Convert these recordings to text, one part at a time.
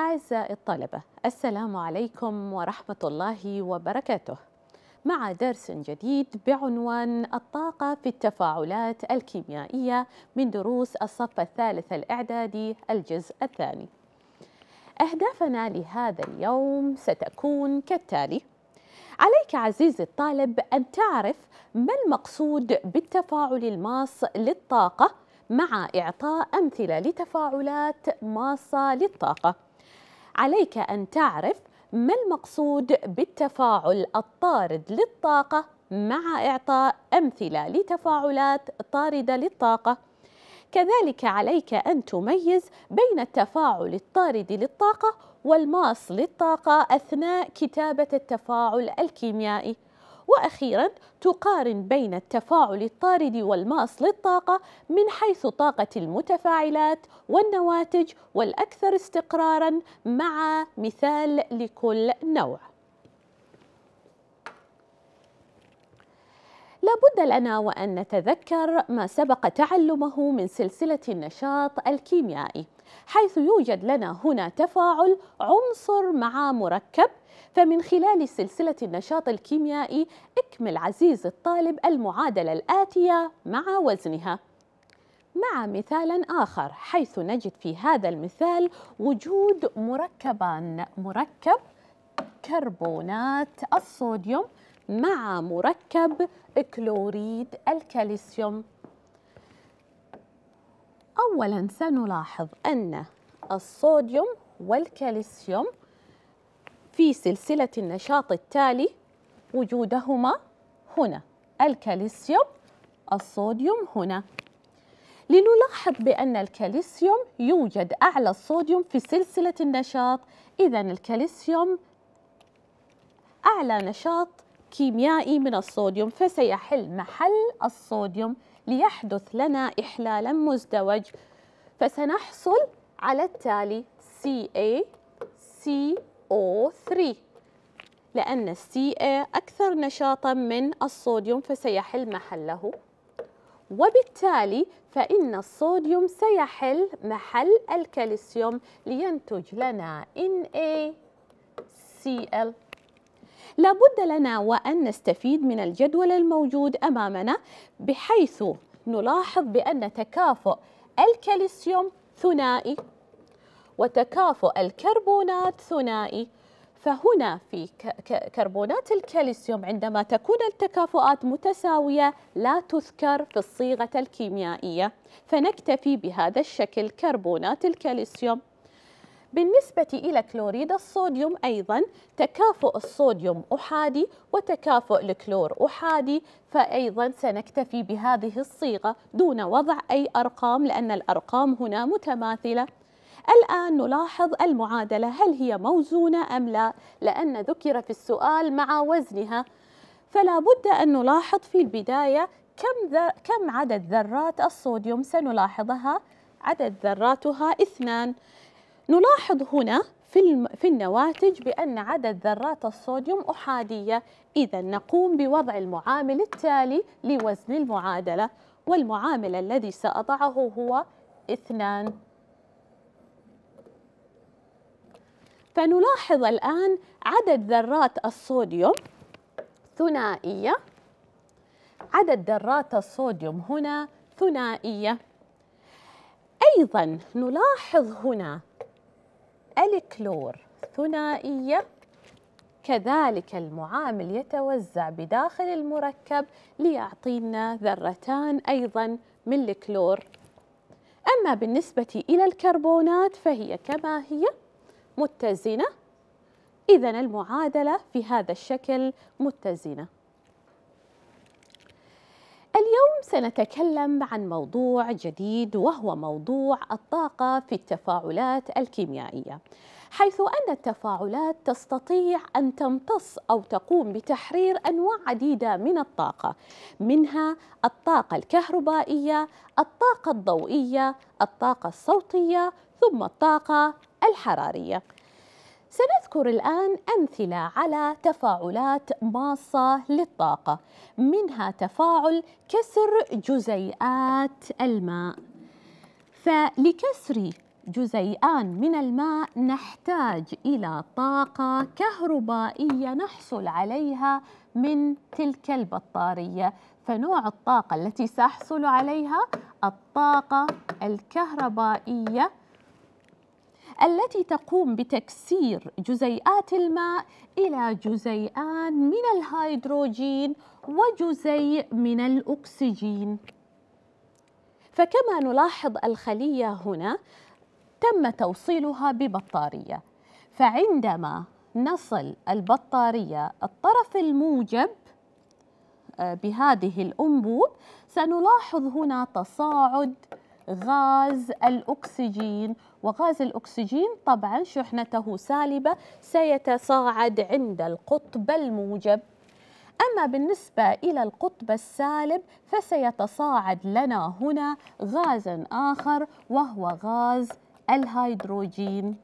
أعزائي الطلبة السلام عليكم ورحمة الله وبركاته مع درس جديد بعنوان الطاقة في التفاعلات الكيميائية من دروس الصف الثالث الإعدادي الجزء الثاني أهدافنا لهذا اليوم ستكون كالتالي عليك عزيزي الطالب أن تعرف ما المقصود بالتفاعل الماص للطاقة مع إعطاء أمثلة لتفاعلات ماصة للطاقة عليك أن تعرف ما المقصود بالتفاعل الطارد للطاقة مع إعطاء أمثلة لتفاعلات طاردة للطاقة كذلك عليك أن تميز بين التفاعل الطارد للطاقة والماص للطاقة أثناء كتابة التفاعل الكيميائي وأخيرا تقارن بين التفاعل الطارد والماس للطاقة من حيث طاقة المتفاعلات والنواتج والأكثر استقرارا مع مثال لكل نوع لابد لنا وأن نتذكر ما سبق تعلمه من سلسلة النشاط الكيميائي حيث يوجد لنا هنا تفاعل عنصر مع مركب فمن خلال سلسلة النشاط الكيميائي اكمل عزيز الطالب المعادلة الآتية مع وزنها مع مثال آخر حيث نجد في هذا المثال وجود مركبان مركب كربونات الصوديوم مع مركب كلوريد الكالسيوم أولا سنلاحظ أن الصوديوم والكالسيوم في سلسلة النشاط التالي وجودهما هنا الكالسيوم الصوديوم هنا لنلاحظ بأن الكالسيوم يوجد أعلى الصوديوم في سلسلة النشاط إذا الكالسيوم أعلى نشاط كيميائي من الصوديوم فسيحل محل الصوديوم ليحدث لنا إحلالا مزدوج فسنحصل على التالي CaCO3 لأن CA أكثر نشاطا من الصوديوم فسيحل محله وبالتالي فإن الصوديوم سيحل محل الكالسيوم لينتج لنا NaCl لابد لنا وأن نستفيد من الجدول الموجود أمامنا بحيث نلاحظ بأن تكافؤ الكالسيوم ثنائي وتكافؤ الكربونات ثنائي فهنا في كربونات الكالسيوم عندما تكون التكافؤات متساوية لا تذكر في الصيغة الكيميائية فنكتفي بهذا الشكل كربونات الكالسيوم بالنسبة إلى كلوريد الصوديوم أيضا تكافؤ الصوديوم أحادي وتكافؤ الكلور أحادي فأيضا سنكتفي بهذه الصيغة دون وضع أي أرقام لأن الأرقام هنا متماثلة الآن نلاحظ المعادلة هل هي موزونة أم لا لأن ذكر في السؤال مع وزنها فلا بد أن نلاحظ في البداية كم, كم عدد ذرات الصوديوم سنلاحظها عدد ذراتها اثنان نلاحظ هنا في في النواتج بأن عدد ذرات الصوديوم أحادية إذا نقوم بوضع المعامل التالي لوزن المعادلة والمعامل الذي سأضعه هو اثنان فنلاحظ الآن عدد ذرات الصوديوم ثنائية عدد ذرات الصوديوم هنا ثنائية أيضا نلاحظ هنا الكلور ثنائية كذلك المعامل يتوزع بداخل المركب ليعطينا ذرتان أيضا من الكلور أما بالنسبة إلى الكربونات فهي كما هي متزنة إذا المعادلة في هذا الشكل متزنة اليوم سنتكلم عن موضوع جديد وهو موضوع الطاقة في التفاعلات الكيميائية حيث أن التفاعلات تستطيع أن تمتص أو تقوم بتحرير أنواع عديدة من الطاقة منها الطاقة الكهربائية، الطاقة الضوئية، الطاقة الصوتية، ثم الطاقة الحرارية سنذكر الآن أمثلة على تفاعلات ماصة للطاقة منها تفاعل كسر جزيئات الماء فلكسر جزيئان من الماء نحتاج إلى طاقة كهربائية نحصل عليها من تلك البطارية فنوع الطاقة التي سأحصل عليها الطاقة الكهربائية التي تقوم بتكسير جزيئات الماء إلى جزيئان من الهيدروجين وجزيء من الأكسجين فكما نلاحظ الخلية هنا تم توصيلها ببطارية فعندما نصل البطارية الطرف الموجب آه، بهذه الأنبوب سنلاحظ هنا تصاعد غاز الأكسجين وغاز الأكسجين طبعا شحنته سالبة سيتصاعد عند القطب الموجب أما بالنسبة إلى القطب السالب فسيتصاعد لنا هنا غاز آخر وهو غاز الهيدروجين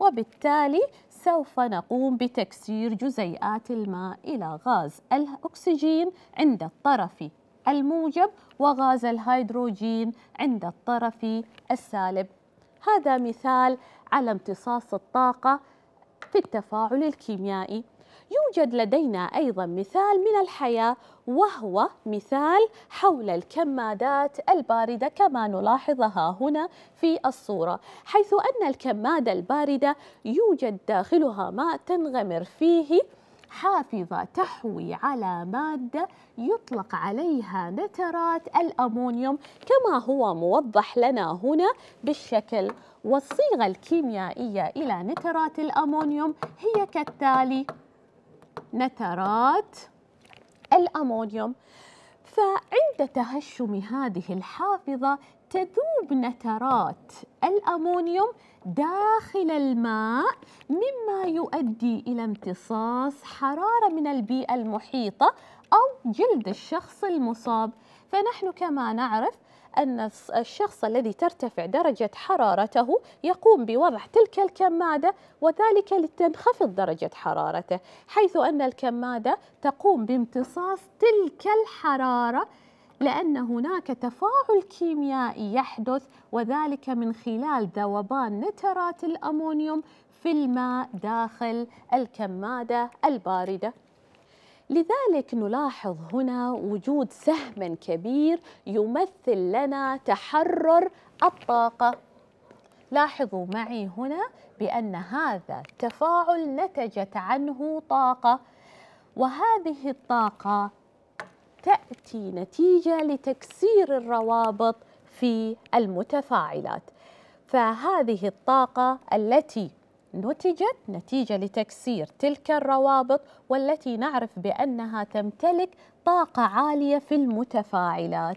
وبالتالي سوف نقوم بتكسير جزيئات الماء إلى غاز الأكسجين عند الطرف الموجب وغاز الهيدروجين عند الطرف السالب هذا مثال على امتصاص الطاقة في التفاعل الكيميائي يوجد لدينا أيضا مثال من الحياة وهو مثال حول الكمادات الباردة كما نلاحظها هنا في الصورة حيث أن الكمادة الباردة يوجد داخلها ماء تنغمر فيه حافظة تحوي على مادة يطلق عليها نترات الأمونيوم كما هو موضح لنا هنا بالشكل والصيغة الكيميائية إلى نترات الأمونيوم هي كالتالي نترات الأمونيوم فعند تهشم هذه الحافظة تذوب نترات الأمونيوم داخل الماء مما يؤدي إلى امتصاص حرارة من البيئة المحيطة أو جلد الشخص المصاب فنحن كما نعرف أن الشخص الذي ترتفع درجة حرارته يقوم بوضع تلك الكمادة وذلك لتنخفض درجة حرارته حيث أن الكمادة تقوم بامتصاص تلك الحرارة لأن هناك تفاعل كيميائي يحدث وذلك من خلال ذوبان نترات الأمونيوم في الماء داخل الكمادة الباردة لذلك نلاحظ هنا وجود سهم كبير يمثل لنا تحرر الطاقة لاحظوا معي هنا بأن هذا التفاعل نتجت عنه طاقة وهذه الطاقة تأتي نتيجة لتكسير الروابط في المتفاعلات فهذه الطاقة التي نتجت نتيجة لتكسير تلك الروابط والتي نعرف بأنها تمتلك طاقة عالية في المتفاعلات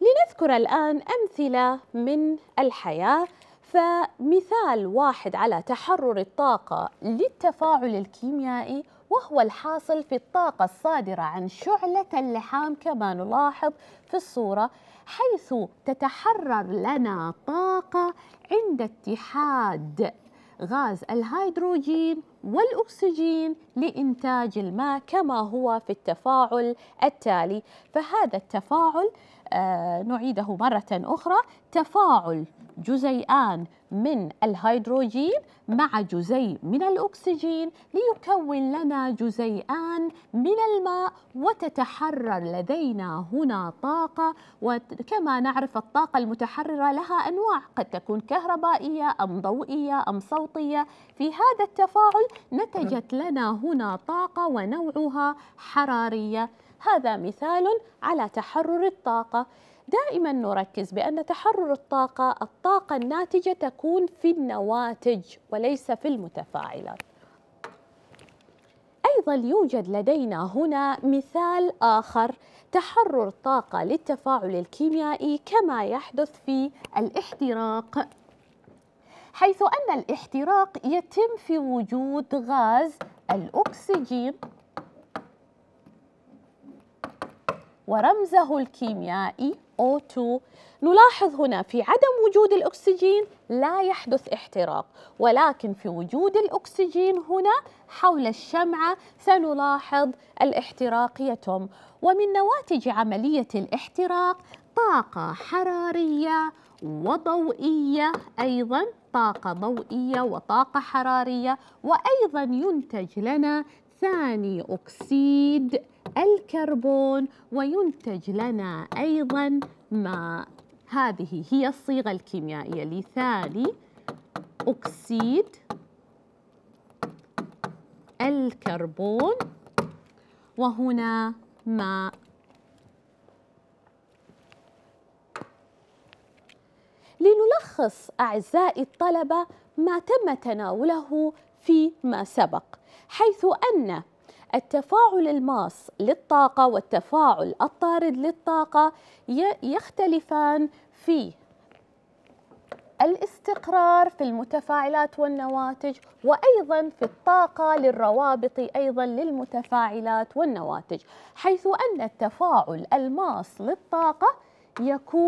لنذكر الآن أمثلة من الحياة فمثال واحد على تحرر الطاقة للتفاعل الكيميائي وهو الحاصل في الطاقة الصادرة عن شعلة اللحام كما نلاحظ في الصورة حيث تتحرر لنا طاقة عند اتحاد غاز الهيدروجين والأكسجين لإنتاج الماء كما هو في التفاعل التالي فهذا التفاعل آه، نعيده مرة أخرى تفاعل جزيئان من الهيدروجين مع جزيء من الأكسجين ليكون لنا جزيئان من الماء وتتحرر لدينا هنا طاقة وكما نعرف الطاقة المتحررة لها أنواع قد تكون كهربائية أم ضوئية أم صوتية في هذا التفاعل نتجت لنا هنا طاقة ونوعها حرارية هذا مثال على تحرر الطاقة دائما نركز بأن تحرر الطاقة الطاقة الناتجة تكون في النواتج وليس في المتفاعلات أيضا يوجد لدينا هنا مثال آخر تحرر طاقة للتفاعل الكيميائي كما يحدث في الاحتراق حيث أن الاحتراق يتم في وجود غاز الأكسجين ورمزه الكيميائي O2 نلاحظ هنا في عدم وجود الأكسجين لا يحدث احتراق ولكن في وجود الأكسجين هنا حول الشمعة سنلاحظ الاحتراق يتم ومن نواتج عملية الاحتراق طاقة حرارية وضوئية أيضا طاقة ضوئية وطاقة حرارية وأيضا ينتج لنا ثاني أكسيد الكربون وينتج لنا أيضا ماء هذه هي الصيغة الكيميائية لثاني أكسيد الكربون وهنا ماء لنلخص أعزائي الطلبة ما تم تناوله فيما سبق حيث أن التفاعل الماس للطاقة والتفاعل الطارد للطاقة يختلفان في الاستقرار في المتفاعلات والنواتج وايضا في الطاقه للروابط ايضا للمتفاعلات والنواتج حيث ان التفاعل الماس للطاقه يكون